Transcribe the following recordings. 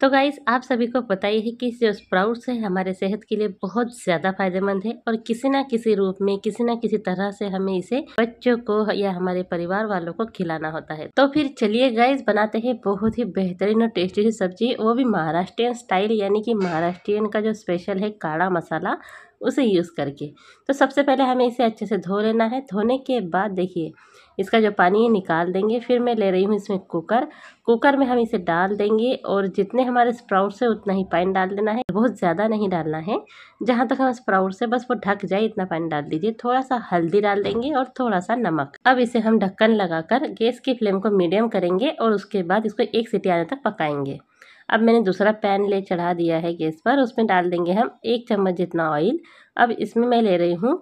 तो गाइस आप सभी को पता ही है कि जो स्प्राउट्स है हमारे सेहत के लिए बहुत ज़्यादा फायदेमंद है और किसी ना किसी रूप में किसी ना किसी तरह से हमें इसे बच्चों को या हमारे परिवार वालों को खिलाना होता है तो फिर चलिए गाइस बनाते हैं बहुत ही बेहतरीन और टेस्टी सब्जी वो भी महाराष्ट्रियन स्टाइल यानी कि महाराष्ट्रियन का जो स्पेशल है काड़ा मसाला उसे यूज़ करके तो सबसे पहले हमें इसे अच्छे से धो लेना है धोने के बाद देखिए इसका जो पानी है निकाल देंगे फिर मैं ले रही हूँ इसमें कुकर कुकर में हम इसे डाल देंगे और जितने हमारे स्प्राउट्स है उतना ही पानी डाल देना है बहुत ज़्यादा नहीं डालना है जहाँ तक हम स्प्राउट्स है बस वो ढक जाए इतना पानी डाल दीजिए थोड़ा सा हल्दी डाल देंगे और थोड़ा सा नमक अब इसे हम ढक्कन लगाकर गैस की फ्लेम को मीडियम करेंगे और उसके बाद इसको एक सीटी आने तक पकाएंगे अब मैंने दूसरा पैन ले चढ़ा दिया है गैस पर उसमें डाल देंगे हम एक चम्मच जितना ऑयल अब इसमें मैं ले रही हूँ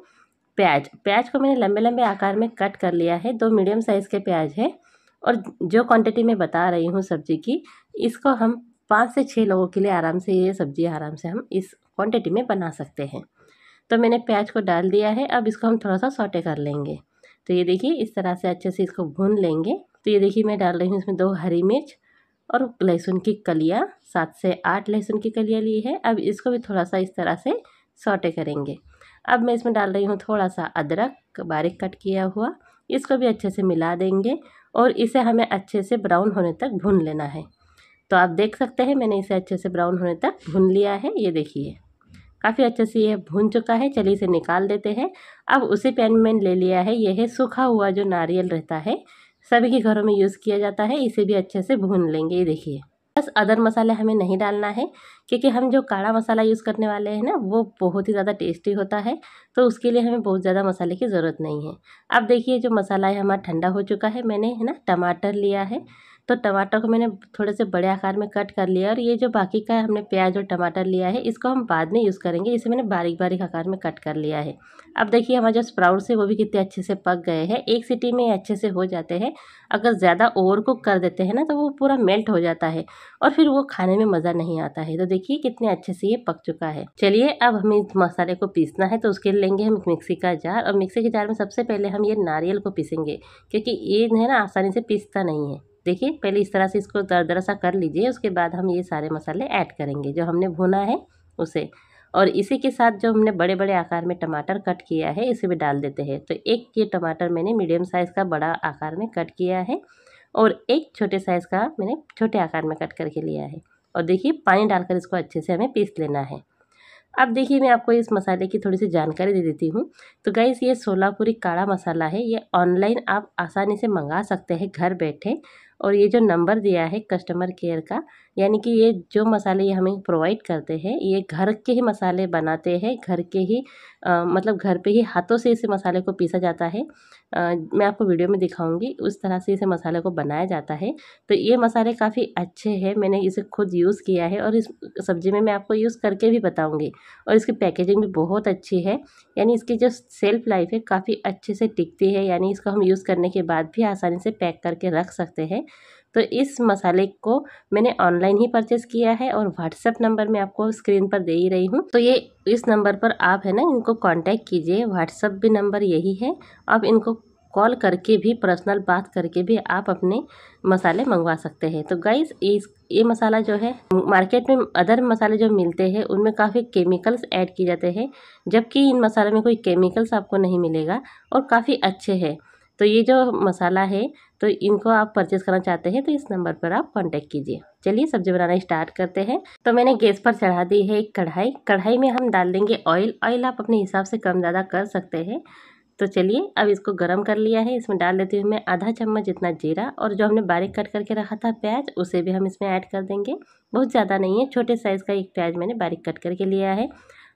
प्याज प्याज को मैंने लंबे लंबे आकार में कट कर लिया है दो मीडियम साइज़ के प्याज है और जो क्वांटिटी मैं बता रही हूँ सब्ज़ी की इसको हम पाँच से छः लोगों के लिए आराम से ये सब्ज़ी आराम से हम इस क्वांटिटी में बना सकते हैं तो मैंने प्याज को डाल दिया है अब इसको हम थोड़ा सा सॉटे कर लेंगे तो ये देखिए इस तरह से अच्छे से इसको भून लेंगे तो ये देखिए मैं डाल रही हूँ इसमें दो हरी मिर्च और लहसुन की कलियाँ सात से आठ लहसुन की कलियाँ ली है अब इसको भी थोड़ा सा इस तरह से सौटे करेंगे अब मैं इसमें डाल रही हूँ थोड़ा सा अदरक बारीक कट किया हुआ इसको भी अच्छे से मिला देंगे और इसे हमें अच्छे से ब्राउन होने तक भून लेना है तो आप देख सकते हैं मैंने इसे अच्छे से ब्राउन होने तक भून लिया है ये देखिए काफ़ी अच्छे से ये भून चुका है चलिए इसे निकाल देते हैं अब उसी पैन में ले लिया है यह है सूखा हुआ जो नारियल रहता है सभी के घरों में यूज़ किया जाता है इसे भी अच्छे से भून लेंगे ये देखिए बस अदर मसाले हमें नहीं डालना है क्योंकि हम जो काढ़ा मसाला यूज़ करने वाले हैं ना वो बहुत ही ज़्यादा टेस्टी होता है तो उसके लिए हमें बहुत ज़्यादा मसाले की ज़रूरत नहीं है अब देखिए जो मसाला है हमारा ठंडा हो चुका है मैंने है ना टमाटर लिया है तो टमाटर को मैंने थोड़े से बड़े आकार में कट कर लिया और ये जो बाकी का हमने प्याज और टमाटर लिया है इसको हम बाद में यूज़ करेंगे इसे मैंने बारीक बारीक आकार में कट कर लिया है अब देखिए हमारे जो स्प्राउट्स है वो भी कितने अच्छे से पक गए हैं एक सिटी में अच्छे से हो जाते हैं अगर ज़्यादा ओवर कुक कर देते हैं ना तो वो पूरा मेल्ट हो जाता है और फिर वो खाने में मज़ा नहीं आता है तो देखिए कितने अच्छे से ये पक चुका है चलिए अब हमें इस मसाले को पीसना है तो उसके लिए लेंगे हम मिक्सी का जार और मिक्सी के जार में सबसे पहले हम ये नारियल को पीसेंगे क्योंकि ये है ना आसानी से पीसता नहीं है देखिए पहले इस तरह से इसको दरदरा सा कर लीजिए उसके बाद हम ये सारे मसाले ऐड करेंगे जो हमने भुना है उसे और इसी के साथ जो हमने बड़े बड़े आकार में टमाटर कट किया है इसे भी डाल देते हैं तो एक ये टमाटर मैंने मीडियम साइज़ का बड़ा आकार में कट किया है और एक छोटे साइज़ का मैंने छोटे आकार में कट करके लिया है और देखिए पानी डालकर इसको अच्छे से हमें पीस लेना है अब देखिए मैं आपको इस मसाले की थोड़ी सी जानकारी दे देती हूँ तो गैस ये सोलापुरी काड़ा मसाला है ये ऑनलाइन आप आसानी से मंगा सकते हैं घर बैठे और ये जो नंबर दिया है कस्टमर केयर का यानी कि ये जो मसाले ये हमें प्रोवाइड करते हैं ये घर के ही मसाले बनाते हैं घर के ही आ, मतलब घर पे ही हाथों से इसे मसाले को पीसा जाता है आ, मैं आपको वीडियो में दिखाऊंगी उस तरह से इसे मसाले को बनाया जाता है तो ये मसाले काफ़ी अच्छे हैं मैंने इसे खुद यूज़ किया है और इस सब्ज़ी में मैं आपको यूज़ करके भी बताऊँगी और इसकी पैकेजिंग भी बहुत अच्छी है यानी इसकी जो सेल्फ लाइफ है काफ़ी अच्छे से टिकती है यानी इसको हम यूज़ करने के बाद भी आसानी से पैक करके रख सकते हैं तो इस मसाले को मैंने ऑनलाइन ही परचेस किया है और व्हाट्सएप नंबर मैं आपको स्क्रीन पर दे ही रही हूँ तो ये इस नंबर पर आप है ना इनको कॉन्टैक्ट कीजिए व्हाट्सएप भी नंबर यही है आप इनको कॉल करके भी पर्सनल बात करके भी आप अपने मसाले मंगवा सकते हैं तो गाइस इस ये मसाला जो है मार्केट में अदर मसाले जो मिलते हैं उनमें काफ़ी केमिकल्स ऐड किए जाते हैं जबकि इन मसाले में कोई केमिकल्स आपको नहीं मिलेगा और काफ़ी अच्छे हैं तो ये जो मसाला है तो इनको आप परचेज़ करना चाहते हैं तो इस नंबर पर आप कॉन्टेक्ट कीजिए चलिए सब्जी बनाना स्टार्ट करते हैं तो मैंने गैस पर चढ़ा दी है एक कढ़ाई कढ़ाई में हम डाल देंगे ऑयल ऑयल आप अपने हिसाब से कम ज़्यादा कर सकते हैं तो चलिए अब इसको गर्म कर लिया है इसमें डाल देती हूँ मैं आधा चम्मच जितना जीरा और जो हमने बारीक कट करके रखा था प्याज उसे भी हम इसमें ऐड कर देंगे बहुत ज़्यादा नहीं है छोटे साइज़ का एक प्याज मैंने बारीक कट करके लिया है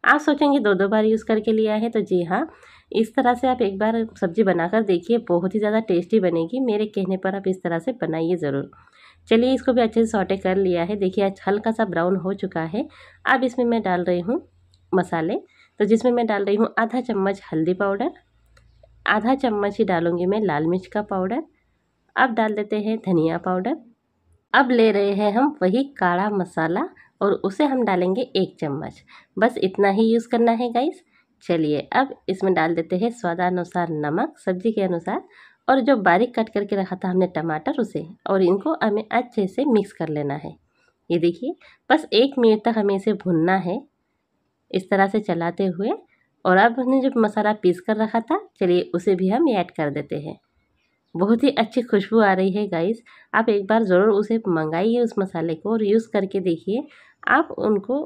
आप सोचेंगे दो दो बार यूज़ करके लिया है तो जी हाँ इस तरह से आप एक बार सब्ज़ी बनाकर देखिए बहुत ही ज़्यादा टेस्टी बनेगी मेरे कहने पर आप इस तरह से बनाइए ज़रूर चलिए इसको भी अच्छे से सॉटे कर लिया है देखिए आज हल्का सा ब्राउन हो चुका है अब इसमें मैं डाल रही हूँ मसाले तो जिसमें मैं डाल रही हूँ आधा चम्मच हल्दी पाउडर आधा चम्मच ही डालूंगी मैं लाल मिर्च का पाउडर अब डाल देते हैं धनिया पाउडर अब ले रहे हैं हम वही काढ़ा मसाला और उसे हम डालेंगे एक चम्मच बस इतना ही यूज़ करना है गाइस चलिए अब इसमें डाल देते हैं स्वादानुसार नमक सब्जी के अनुसार और जो बारीक कट करके रखा था हमने टमाटर उसे और इनको हमें अच्छे से मिक्स कर लेना है ये देखिए बस एक मिनट तक हमें इसे भुनना है इस तरह से चलाते हुए और अब हमने जो मसाला पीस कर रखा था चलिए उसे भी हम ऐड कर देते हैं बहुत ही अच्छी खुशबू आ रही है गाइस आप एक बार ज़रूर उसे मंगाइए उस मसाले को और यूज़ करके देखिए आप उनको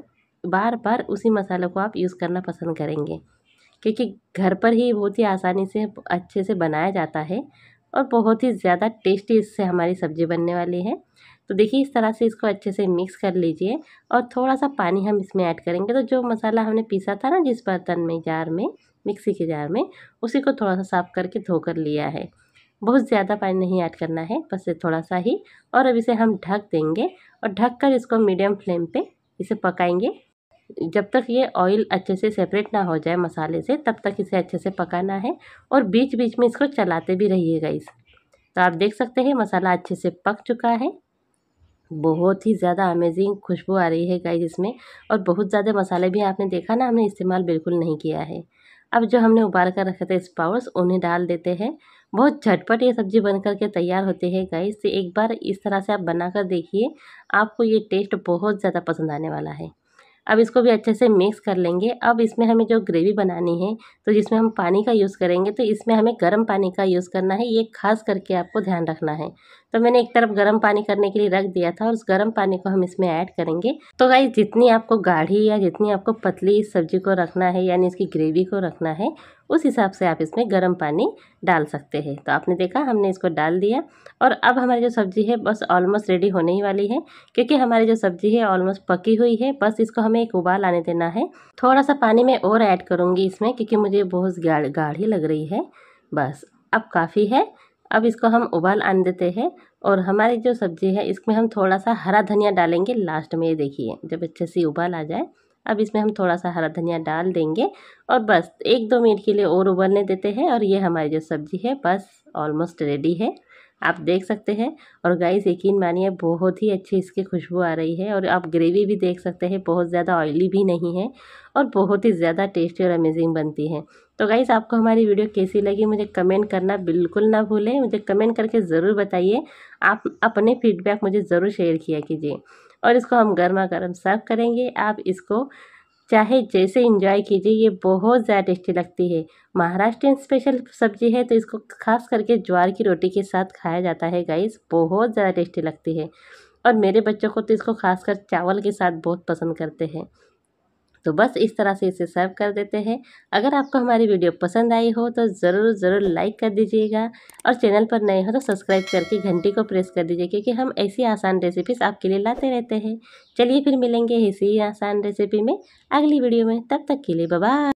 बार बार उसी मसाले को आप यूज़ करना पसंद करेंगे क्योंकि घर पर ही बहुत ही आसानी से अच्छे से बनाया जाता है और बहुत ही ज़्यादा टेस्टी इससे हमारी सब्ज़ी बनने वाली है तो देखिए इस तरह से इसको अच्छे से मिक्स कर लीजिए और थोड़ा सा पानी हम इसमें ऐड करेंगे तो जो मसाला हमने पीसा था ना जिस बर्तन में जार में मिक्सी के जार में उसी को थोड़ा सा साफ़ करके धोकर लिया है बहुत ज़्यादा पानी नहीं ऐड करना है बस थोड़ा सा ही और अब इसे हम ढक देंगे और ढककर इसको मीडियम फ्लेम पे इसे पकाएंगे जब तक ये ऑयल अच्छे से सेपरेट ना हो जाए मसाले से तब तक इसे अच्छे से पकाना है और बीच बीच में इसको चलाते भी रहिएगा इस तो आप देख सकते हैं मसाला अच्छे से पक चुका है बहुत ही ज़्यादा अमेजिंग खुशबू आ रही है गाइस इसमें और बहुत ज़्यादा मसाले भी आपने देखा ना हमने इस्तेमाल बिल्कुल नहीं किया है अब जो हमने उबाल कर रखे थे स्पाउस उन्हें डाल देते हैं बहुत झटपट ये सब्ज़ी बनकर के तैयार होते है गाइस तो एक बार इस तरह से आप बनाकर देखिए आपको ये टेस्ट बहुत ज़्यादा पसंद आने वाला है अब इसको भी अच्छे से मिक्स कर लेंगे अब इसमें हमें जो ग्रेवी बनानी है तो जिसमें हम पानी का यूज़ करेंगे तो इसमें हमें गर्म पानी का यूज़ करना है ये खास करके आपको ध्यान रखना है तो मैंने एक तरफ गर्म पानी करने के लिए रख दिया था और उस गर्म पानी को हम इसमें ऐड करेंगे तो गाइज जितनी आपको गाढ़ी या जितनी आपको पतली इस सब्जी को रखना है यानी इसकी ग्रेवी को रखना है उस हिसाब से आप इसमें गर्म पानी डाल सकते हैं तो आपने देखा हमने इसको डाल दिया और अब हमारी जो सब्ज़ी है बस ऑलमोस्ट रेडी होने ही वाली है क्योंकि हमारी जो सब्ज़ी है ऑलमोस्ट पकी हुई है बस इसको हमें एक उबाल आने देना है थोड़ा सा पानी मैं और ऐड करूँगी इसमें क्योंकि मुझे बहुत गाढ़ी लग रही है बस अब काफ़ी है अब इसको हम उबाल आने देते हैं और हमारी जो सब्ज़ी है इसमें हम थोड़ा सा हरा धनिया डालेंगे लास्ट में ये देखिए जब अच्छे से उबाल आ जाए अब इसमें हम थोड़ा सा हरा धनिया डाल देंगे और बस एक दो मिनट के लिए और उबलने देते हैं और ये हमारी जो सब्ज़ी है बस ऑलमोस्ट रेडी है आप देख सकते हैं और गाइस यकीन मानिए बहुत ही अच्छी इसकी खुशबू आ रही है और आप ग्रेवी भी देख सकते हैं बहुत ज़्यादा ऑयली भी नहीं है और बहुत ही ज़्यादा टेस्टी और अमेजिंग बनती है तो गाइस आपको हमारी वीडियो कैसी लगी मुझे कमेंट करना बिल्कुल ना भूलें मुझे कमेंट करके ज़रूर बताइए आप अपने फीडबैक मुझे ज़रूर शेयर किया कीजिए और इसको हम गर्मा गर्म सर्व करेंगे आप इसको चाहे जैसे इंजॉय कीजिए ये बहुत ज़्यादा टेस्टी लगती है महाराष्ट्र स्पेशल सब्जी है तो इसको खास करके ज्वार की रोटी के साथ खाया जाता है गाइस बहुत ज़्यादा टेस्टी लगती है और मेरे बच्चों को तो इसको खासकर चावल के साथ बहुत पसंद करते हैं तो बस इस तरह से इसे सर्व कर देते हैं अगर आपको हमारी वीडियो पसंद आई हो तो ज़रूर ज़रूर लाइक कर दीजिएगा और चैनल पर नए हो तो सब्सक्राइब करके घंटी को प्रेस कर दीजिए क्योंकि हम ऐसी आसान रेसिपीज आपके लिए लाते रहते हैं चलिए फिर मिलेंगे इसी आसान रेसिपी में अगली वीडियो में तब तक के लिए बाय